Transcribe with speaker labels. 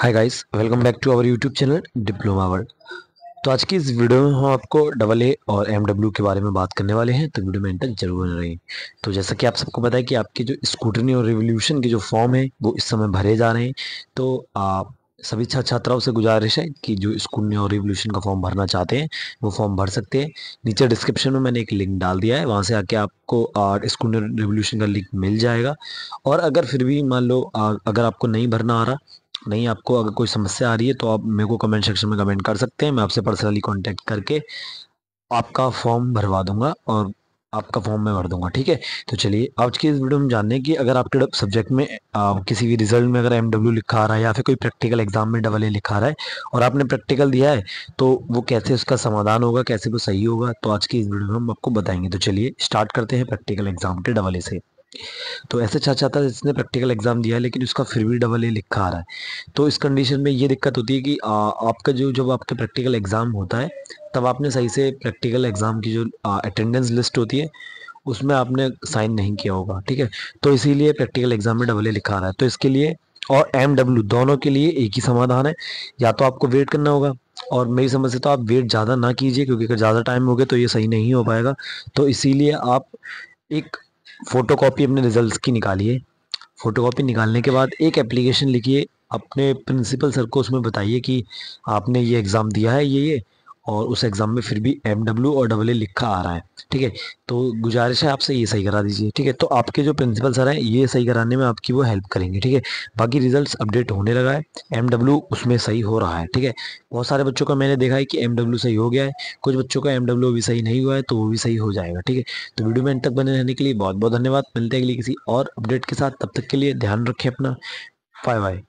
Speaker 1: hi guys welcome back to our YouTube channel diploma world तो आज की इस वीडियो में हम आपको डबल ए और एम डब्ल्यू के बारे में बात करने वाले हैं तो वीडियो में एंटर जरूर बन रहें तो जैसा कि आप सबको पता है कि आपके जो स्कूटनी और रिवोल्यूशन के जो फॉर्म है वो इस समय भरे जा रहे हैं तो आप सभी छात्र छात्राओं से गुजारिश है कि जो स्कूल और रिवोल्यूशन का फॉर्म भरना चाहते हैं वो फॉर्म भर सकते हैं नीचे डिस्क्रिप्शन में मैंने एक लिंक डाल दिया है वहाँ से आके आपको स्कूल ने रिवोल्यूशन का लिंक मिल जाएगा और अगर फिर भी मान लो अगर आपको नहीं भरना आ रहा नहीं आपको अगर कोई समस्या आ रही है तो आप मेरे को कमेंट सेक्शन में कमेंट कर सकते हैं मैं आपसे पर्सनली कॉन्टैक्ट करके आपका फॉर्म भरवा दूंगा और आपका फॉर्म में भर दूंगा ठीक है तो चलिए आज की इस वीडियो में जानने कि अगर आपके सब्जेक्ट में आ, किसी भी रिजल्ट में अगर एम लिखा आ रहा है या फिर कोई प्रैक्टिकल एग्जाम में डबल ए लिखा आ रहा है और आपने प्रैक्टिकल दिया है तो वो कैसे उसका समाधान होगा कैसे वो सही होगा तो आज की इस वीडियो में हम आपको बताएंगे तो चलिए स्टार्ट करते हैं प्रैक्टिकल एग्जाम के डबल ए से तो ऐसे चाचा था जिसने प्रैक्टिकल एग्ज़ाम दिया है लेकिन उसका फिर भी डबल ए लिखा आ रहा है तो इस कंडीशन में ये दिक्कत होती है कि आ, आपका जो जब आपका प्रैक्टिकल एग्ज़ाम होता है तब आपने सही से प्रैक्टिकल एग्ज़ाम की जो अटेंडेंस लिस्ट होती है उसमें आपने साइन नहीं किया होगा ठीक है तो इसीलिए प्रैक्टिकल एग्ज़ाम में डबल ए लिखा आ रहा है तो इसके लिए और एम डब्ल्यू दोनों के लिए एक ही समाधान है या तो आपको वेट करना होगा और मेरी समझ से तो आप वेट ज़्यादा ना कीजिए क्योंकि अगर ज़्यादा टाइम हो गया तो ये सही नहीं हो पाएगा तो इसीलिए आप एक फ़ोटो कापी अपने रिजल्ट की निकालिए फ़ोटो कापी निकालने के बाद एक एप्लीकेशन लिखिए अपने प्रिंसिपल सर को उसमें बताइए कि आपने ये एग्ज़ाम दिया है ये ये और उस एग्ज़ाम में फिर भी एम डब्ल्यू और डबल ए लिखा आ रहा है ठीक है तो गुजारिश है आपसे ये सही करा दीजिए ठीक है तो आपके जो प्रिंसिपल सर हैं ये सही कराने में आपकी वो हेल्प करेंगे ठीक है बाकी रिजल्ट्स अपडेट होने लगा है एम डब्ल्यू उसमें सही हो रहा है ठीक है बहुत सारे बच्चों का मैंने देखा है कि एम डब्ल्यू सही हो गया है कुछ बच्चों का एम डब्ल्यू अभी सही नहीं हुआ है तो वो भी सही हो जाएगा ठीक है तो वीडियो में इन तक बने रहने के लिए बहुत बहुत धन्यवाद मिलते हैं अगली किसी और अपडेट के साथ तब तक के लिए ध्यान रखें अपना बाय बाय